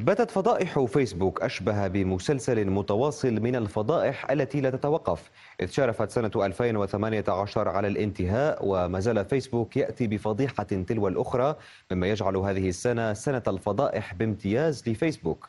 باتت فضائح فيسبوك أشبه بمسلسل متواصل من الفضائح التي لا تتوقف إذ شرفت سنة 2018 على الانتهاء وما زال فيسبوك يأتي بفضيحة تلو الأخرى مما يجعل هذه السنة سنة الفضائح بامتياز لفيسبوك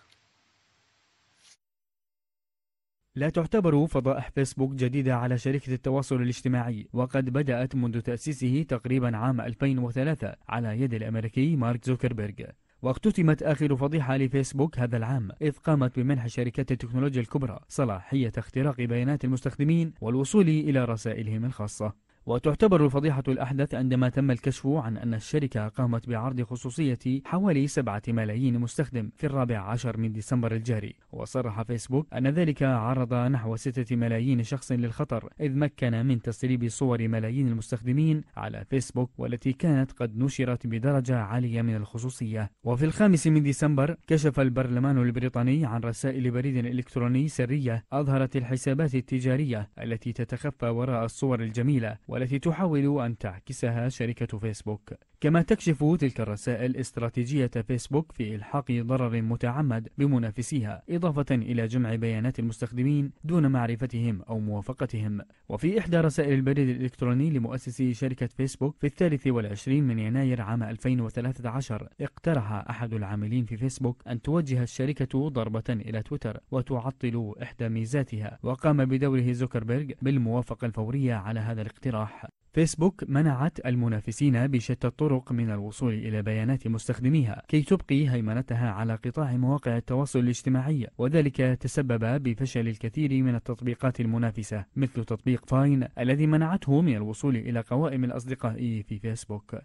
لا تعتبر فضائح فيسبوك جديدة على شركة التواصل الاجتماعي وقد بدأت منذ تأسيسه تقريبا عام 2003 على يد الأمريكي مارك زوكربيرغ واختتمت آخر فضيحة لفيسبوك هذا العام إذ قامت بمنح شركات التكنولوجيا الكبرى صلاحية اختراق بيانات المستخدمين والوصول إلى رسائلهم الخاصة وتعتبر الفضيحة الأحدث عندما تم الكشف عن أن الشركة قامت بعرض خصوصية حوالي 7 ملايين مستخدم في الرابع عشر من ديسمبر الجاري وصرح فيسبوك أن ذلك عرض نحو 6 ملايين شخص للخطر إذ مكن من تسريب صور ملايين المستخدمين على فيسبوك والتي كانت قد نشرت بدرجة عالية من الخصوصية وفي الخامس من ديسمبر كشف البرلمان البريطاني عن رسائل بريد إلكتروني سرية أظهرت الحسابات التجارية التي تتخفى وراء الصور الجميلة والتي تحاول أن تعكسها شركة فيسبوك كما تكشف تلك الرسائل استراتيجية فيسبوك في إلحاق ضرر متعمد بمنافسيها إضافة إلى جمع بيانات المستخدمين دون معرفتهم أو موافقتهم وفي إحدى رسائل البريد الإلكتروني لمؤسسي شركة فيسبوك في الثالث والعشرين من يناير عام 2013 اقترح أحد العاملين في فيسبوك أن توجه الشركة ضربة إلى تويتر وتعطل إحدى ميزاتها وقام بدوره زوكربيرغ بالموافقة الفورية على هذا الاقتراح فيسبوك منعت المنافسين بشتى الطرق من الوصول إلى بيانات مستخدميها كي تبقي هيمنتها على قطاع مواقع التواصل الاجتماعي وذلك تسبب بفشل الكثير من التطبيقات المنافسة مثل تطبيق فاين الذي منعته من الوصول إلى قوائم الأصدقاء في فيسبوك